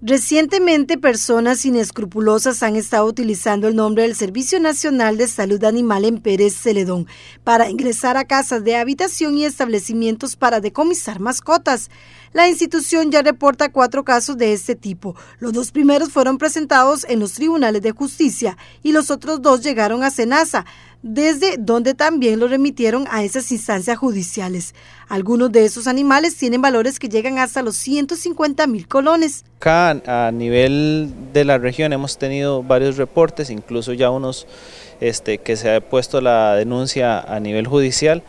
Recientemente, personas inescrupulosas han estado utilizando el nombre del Servicio Nacional de Salud Animal en Pérez Celedón para ingresar a casas de habitación y establecimientos para decomisar mascotas. La institución ya reporta cuatro casos de este tipo. Los dos primeros fueron presentados en los tribunales de justicia y los otros dos llegaron a Senasa, desde donde también lo remitieron a esas instancias judiciales. Algunos de esos animales tienen valores que llegan hasta los 150 mil colones. Acá a nivel de la región hemos tenido varios reportes, incluso ya unos este, que se ha puesto la denuncia a nivel judicial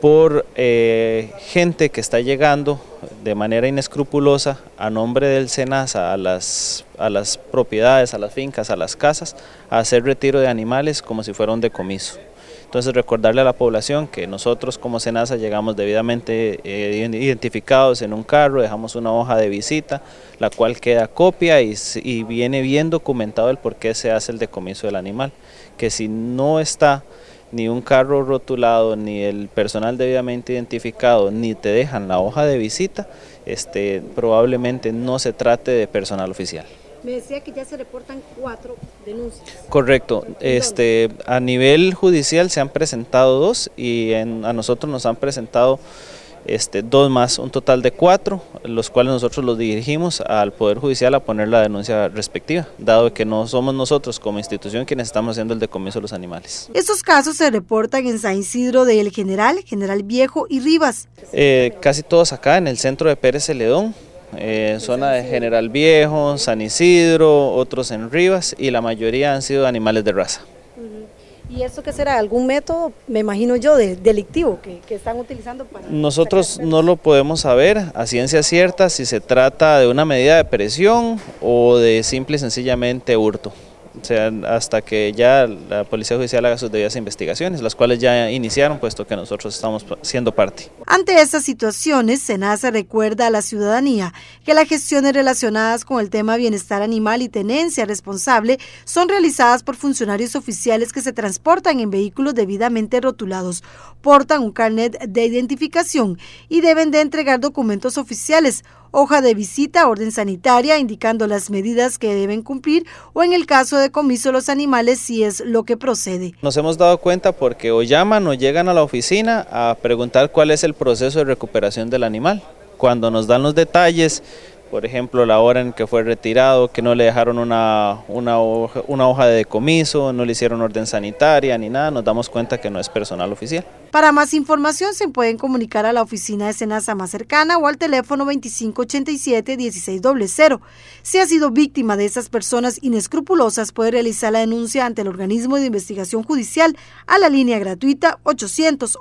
por eh, gente que está llegando de manera inescrupulosa a nombre del SENASA a las, a las propiedades, a las fincas, a las casas, a hacer retiro de animales como si fuera un decomiso. Entonces recordarle a la población que nosotros como SENASA llegamos debidamente eh, identificados en un carro, dejamos una hoja de visita, la cual queda copia y, y viene bien documentado el por qué se hace el decomiso del animal, que si no está ni un carro rotulado, ni el personal debidamente identificado, ni te dejan la hoja de visita, este, probablemente no se trate de personal oficial. Me decía que ya se reportan cuatro denuncias. Correcto. Este, a nivel judicial se han presentado dos y a nosotros nos han presentado este, dos más, un total de cuatro, los cuales nosotros los dirigimos al Poder Judicial a poner la denuncia respectiva, dado que no somos nosotros como institución quienes estamos haciendo el decomiso de los animales. Estos casos se reportan en San Isidro de El General, General Viejo y Rivas. Eh, casi todos acá en el centro de Pérez Celedón, eh, pues en zona de General Viejo, San Isidro, otros en Rivas y la mayoría han sido animales de raza. ¿Y eso qué será? ¿Algún método, me imagino yo, delictivo que, que, están utilizando para...? Nosotros no lo podemos saber a ciencia cierta si se trata de una medida de presión o de simple y sencillamente hurto sean hasta que ya la Policía Judicial haga sus debidas investigaciones, las cuales ya iniciaron, puesto que nosotros estamos siendo parte. Ante estas situaciones, SENASA recuerda a la ciudadanía que las gestiones relacionadas con el tema bienestar animal y tenencia responsable son realizadas por funcionarios oficiales que se transportan en vehículos debidamente rotulados, portan un carnet de identificación y deben de entregar documentos oficiales hoja de visita, orden sanitaria indicando las medidas que deben cumplir o en el caso de comiso los animales si es lo que procede. Nos hemos dado cuenta porque o llaman o llegan a la oficina a preguntar cuál es el proceso de recuperación del animal. Cuando nos dan los detalles por ejemplo, la hora en que fue retirado, que no le dejaron una, una, hoja, de decomiso, no le hicieron orden sanitaria ni nada, nos damos cuenta que no es personal oficial. Para más información se pueden comunicar a la oficina de Senasa más cercana o al teléfono 2587-1600. Si ha sido víctima de esas personas inescrupulosas, puede realizar la denuncia ante el organismo de investigación judicial a la línea gratuita 800